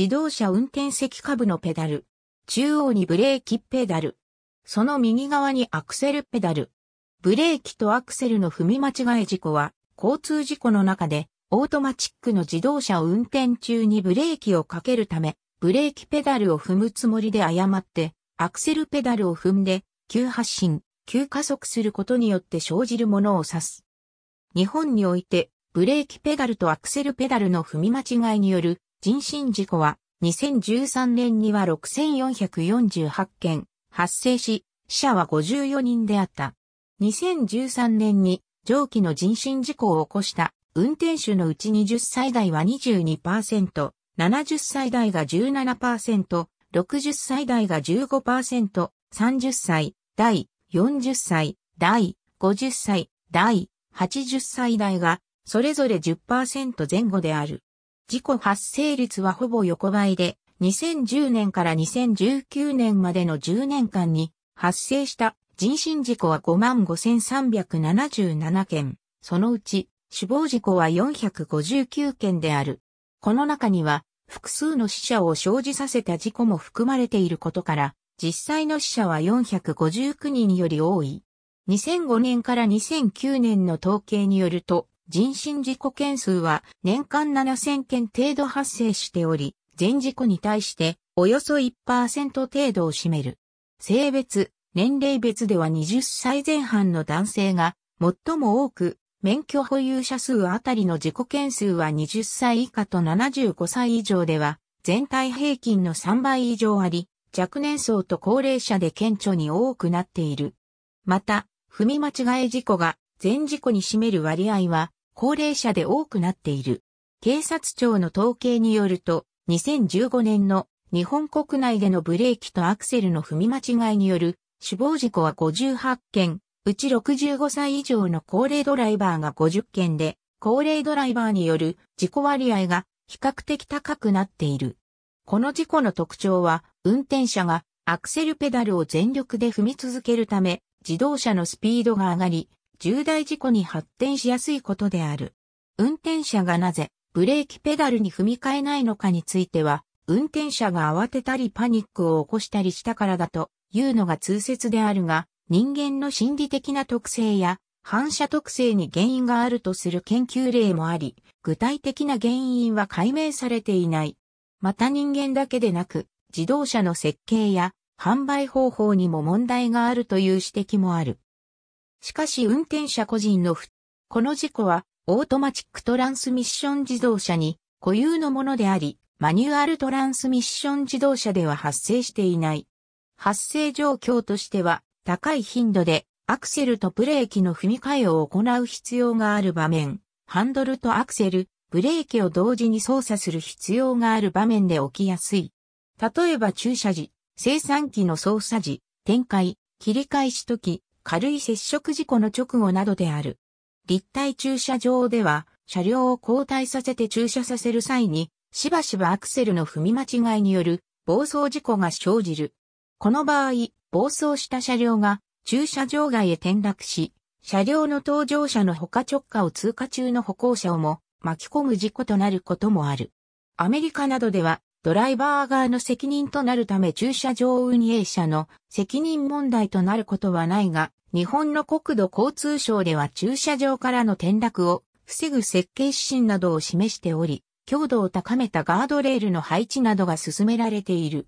自動車運転席下部のペダル。中央にブレーキペダル。その右側にアクセルペダル。ブレーキとアクセルの踏み間違え事故は、交通事故の中で、オートマチックの自動車を運転中にブレーキをかけるため、ブレーキペダルを踏むつもりで誤って、アクセルペダルを踏んで、急発進、急加速することによって生じるものを指す。日本において、ブレーキペダルとアクセルペダルの踏み間違いによる人身事故は2013年には6448件発生し、死者は54人であった。2013年に上記の人身事故を起こした運転手のうち20歳代は22%、70歳代が17%、60歳代が15%、30歳、代、40歳、代、50歳、代、80歳代が、それぞれ10%前後である。事故発生率はほぼ横ばいで、2010年から2019年までの10年間に発生した人身事故は55,377件、そのうち死亡事故は459件である。この中には複数の死者を生じさせた事故も含まれていることから、実際の死者は459人より多い。2005年から2009年の統計によると、人身事故件数は年間7000件程度発生しており、全事故に対しておよそ1%程度を占める。性別、年齢別では20歳前半の男性が最も多く、免許保有者数あたりの事故件数は20歳以下と75歳以上では全体平均の3倍以上あり、若年層と高齢者で顕著に多くなっている。また、踏み間違え事故が全事故に占める割合は高齢者で多くなっている。警察庁の統計によると、2015年の日本国内でのブレーキとアクセルの踏み間違いによる死亡事故は58件、うち65歳以上の高齢ドライバーが50件で、高齢ドライバーによる事故割合が比較的高くなっている。この事故の特徴は、運転者がアクセルペダルを全力で踏み続けるため、自動車のスピードが上がり、重大事故に発展しやすいことである。運転者がなぜブレーキペダルに踏み替えないのかについては、運転者が慌てたりパニックを起こしたりしたからだというのが通説であるが、人間の心理的な特性や反射特性に原因があるとする研究例もあり、具体的な原因は解明されていない。また人間だけでなく、自動車の設計や販売方法にも問題があるという指摘もある。しかし運転者個人の不、この事故は、オートマチックトランスミッション自動車に固有のものであり、マニュアルトランスミッション自動車では発生していない。発生状況としては、高い頻度でアクセルとブレーキの踏み替えを行う必要がある場面、ハンドルとアクセル、ブレーキを同時に操作する必要がある場面で起きやすい。例えば駐車時、生産機の操作時、展開、切り返し時、軽い接触事故の直後などである。立体駐車場では、車両を交代させて駐車させる際に、しばしばアクセルの踏み間違いによる暴走事故が生じる。この場合、暴走した車両が駐車場外へ転落し、車両の搭乗者の他直下を通過中の歩行者をも巻き込む事故となることもある。アメリカなどではドライバー側の責任となるため駐車場運営者の責任問題となることはないが、日本の国土交通省では駐車場からの転落を防ぐ設計指針などを示しており、強度を高めたガードレールの配置などが進められている。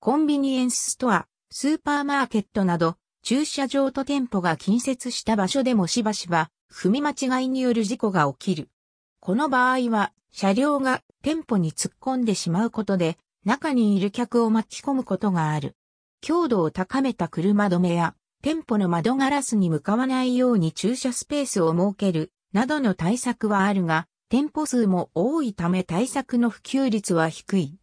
コンビニエンスストア、スーパーマーケットなど、駐車場と店舗が近接した場所でもしばしば、踏み間違いによる事故が起きる。この場合は、車両が店舗に突っ込んでしまうことで、中にいる客を巻き込むことがある。強度を高めた車止めや、店舗の窓ガラスに向かわないように駐車スペースを設ける、などの対策はあるが、店舗数も多いため対策の普及率は低い。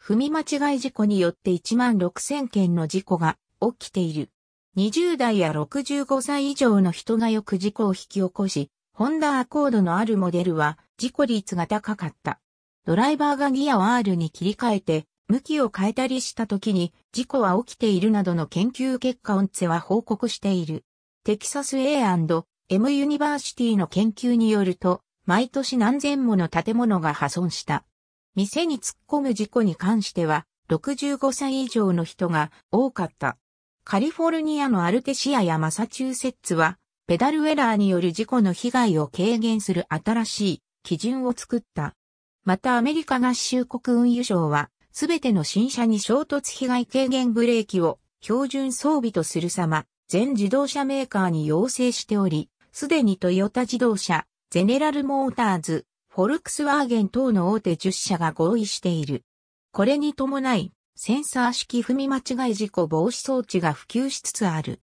踏み間違い事故によって1万6000件の事故が起きている。20代や65歳以上の人がよく事故を引き起こし、ホンダアコードのあるモデルは事故率が高かった。ドライバーがギアを R に切り替えて、向きを変えたりした時に事故は起きているなどの研究結果をンツは報告している。テキサス A&M ユニバーシティの研究によると、毎年何千もの建物が破損した。店に突っ込む事故に関しては、65歳以上の人が多かった。カリフォルニアのアルテシアやマサチューセッツは、ペダルエラーによる事故の被害を軽減する新しい基準を作った。またアメリカ合衆国運輸省は、すべての新車に衝突被害軽減ブレーキを標準装備とする様、全自動車メーカーに要請しており、すでにトヨタ自動車、ゼネラルモーターズ、フォルクスワーゲン等の大手10社が合意している。これに伴い、センサー式踏み間違い事故防止装置が普及しつつある。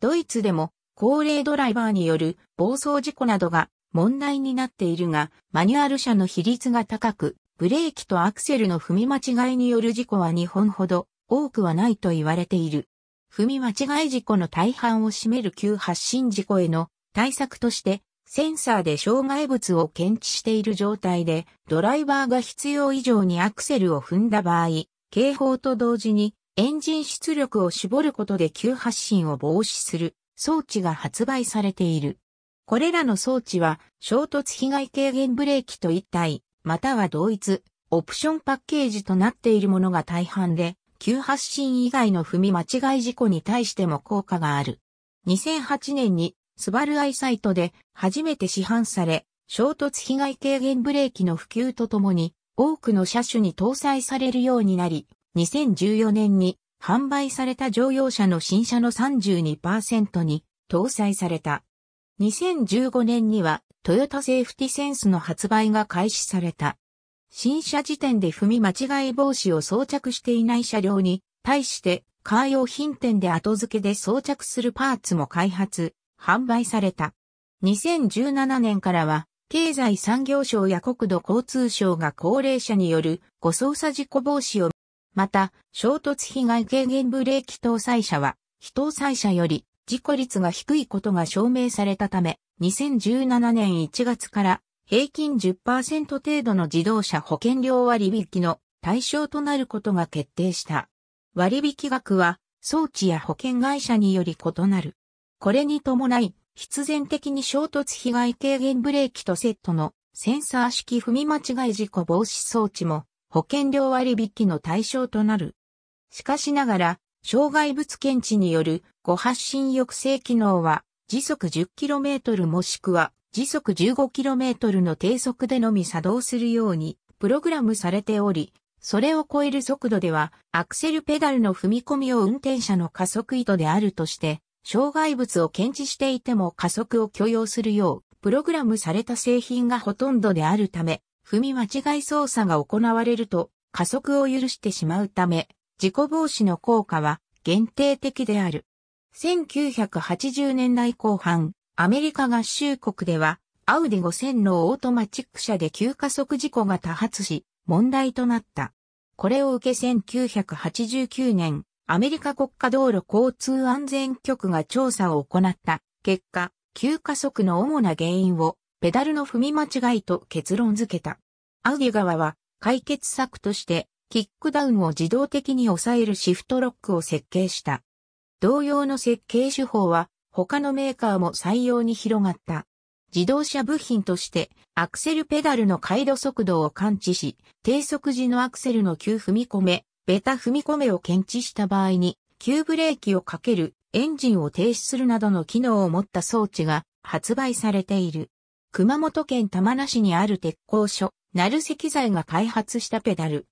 ドイツでも、高齢ドライバーによる暴走事故などが問題になっているが、マニュアル車の比率が高く、ブレーキとアクセルの踏み間違いによる事故は日本ほど多くはないと言われている。踏み間違い事故の大半を占める急発進事故への対策として、センサーで障害物を検知している状態で、ドライバーが必要以上にアクセルを踏んだ場合、警報と同時にエンジン出力を絞ることで急発進を防止する装置が発売されている。これらの装置は衝突被害軽減ブレーキと一体、または同一、オプションパッケージとなっているものが大半で、急発進以外の踏み間違い事故に対しても効果がある。2008年にスバルアイサイトで初めて市販され、衝突被害軽減ブレーキの普及とともに多くの車種に搭載されるようになり、2014年に販売された乗用車の新車の32%に搭載された。2015年にはトヨタセーフティセンスの発売が開始された。新車時点で踏み間違い防止を装着していない車両に対してカー用品店で後付けで装着するパーツも開発、販売された。2017年からは経済産業省や国土交通省が高齢者による誤操作事故防止をまた、衝突被害軽減ブレーキ搭載車は、非搭載車より事故率が低いことが証明されたため、2017年1月から平均10%程度の自動車保険料割引の対象となることが決定した。割引額は装置や保険会社により異なる。これに伴い、必然的に衝突被害軽減ブレーキとセットのセンサー式踏み間違い事故防止装置も保険料割引の対象となる。しかしながら、障害物検知による誤発進抑制機能は時速 10km もしくは時速 15km の低速でのみ作動するようにプログラムされており、それを超える速度ではアクセルペダルの踏み込みを運転者の加速意図であるとして、障害物を検知していても加速を許容するよう、プログラムされた製品がほとんどであるため、踏み間違い操作が行われると加速を許してしまうため、事故防止の効果は限定的である。1980年代後半、アメリカ合衆国では、アウディ5000のオートマチック車で急加速事故が多発し、問題となった。これを受け1989年、アメリカ国家道路交通安全局が調査を行った結果、急加速の主な原因をペダルの踏み間違いと結論付けた。アウディ側は解決策としてキックダウンを自動的に抑えるシフトロックを設計した。同様の設計手法は他のメーカーも採用に広がった。自動車部品としてアクセルペダルの回路速度を感知し、低速時のアクセルの急踏み込め、ベタ踏み込めを検知した場合に、急ブレーキをかける、エンジンを停止するなどの機能を持った装置が発売されている。熊本県玉名市にある鉄工所、鳴石材が開発したペダル、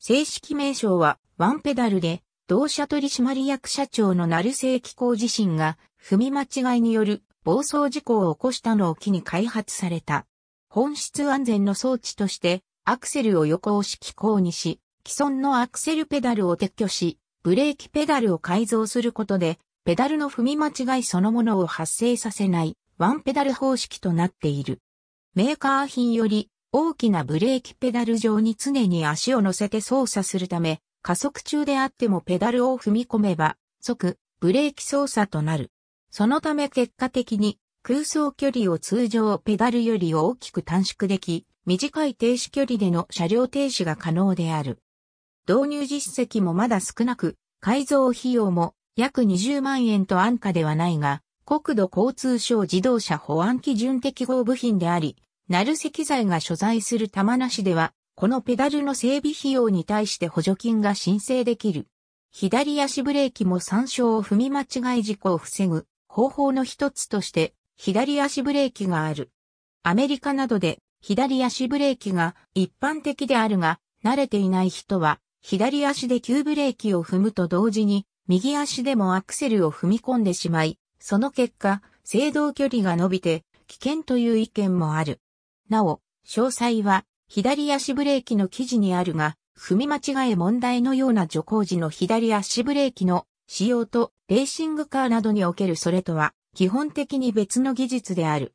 正式名称はワンペダルで、同社取締役社長の成瀬紀構自身が踏み間違いによる暴走事故を起こしたのを機に開発された。本質安全の装置としてアクセルを横押し機構にし、既存のアクセルペダルを撤去し、ブレーキペダルを改造することで、ペダルの踏み間違いそのものを発生させないワンペダル方式となっている。メーカー品より大きなブレーキペダル上に常に足を乗せて操作するため、加速中であってもペダルを踏み込めば、即、ブレーキ操作となる。そのため結果的に、空走距離を通常ペダルより大きく短縮でき、短い停止距離での車両停止が可能である。導入実績もまだ少なく、改造費用も約20万円と安価ではないが、国土交通省自動車保安基準適合部品であり、鳴石材が所在する玉名市では、このペダルの整備費用に対して補助金が申請できる。左足ブレーキも参照を踏み間違い事故を防ぐ方法の一つとして、左足ブレーキがある。アメリカなどで左足ブレーキが一般的であるが、慣れていない人は、左足で急ブレーキを踏むと同時に、右足でもアクセルを踏み込んでしまい、その結果、制動距離が伸びて危険という意見もある。なお、詳細は、左足ブレーキの記事にあるが、踏み間違え問題のような徐行時の左足ブレーキの使用と、レーシングカーなどにおけるそれとは、基本的に別の技術である。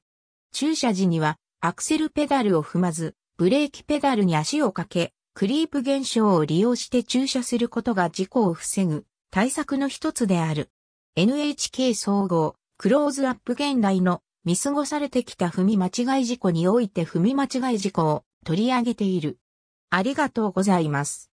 駐車時には、アクセルペダルを踏まず、ブレーキペダルに足をかけ、クリープ現象を利用して駐車することが事故を防ぐ対策の一つである。NHK 総合、クローズアップ現代の見過ごされてきた踏み間違い事故において踏み間違い事故を取り上げている。ありがとうございます。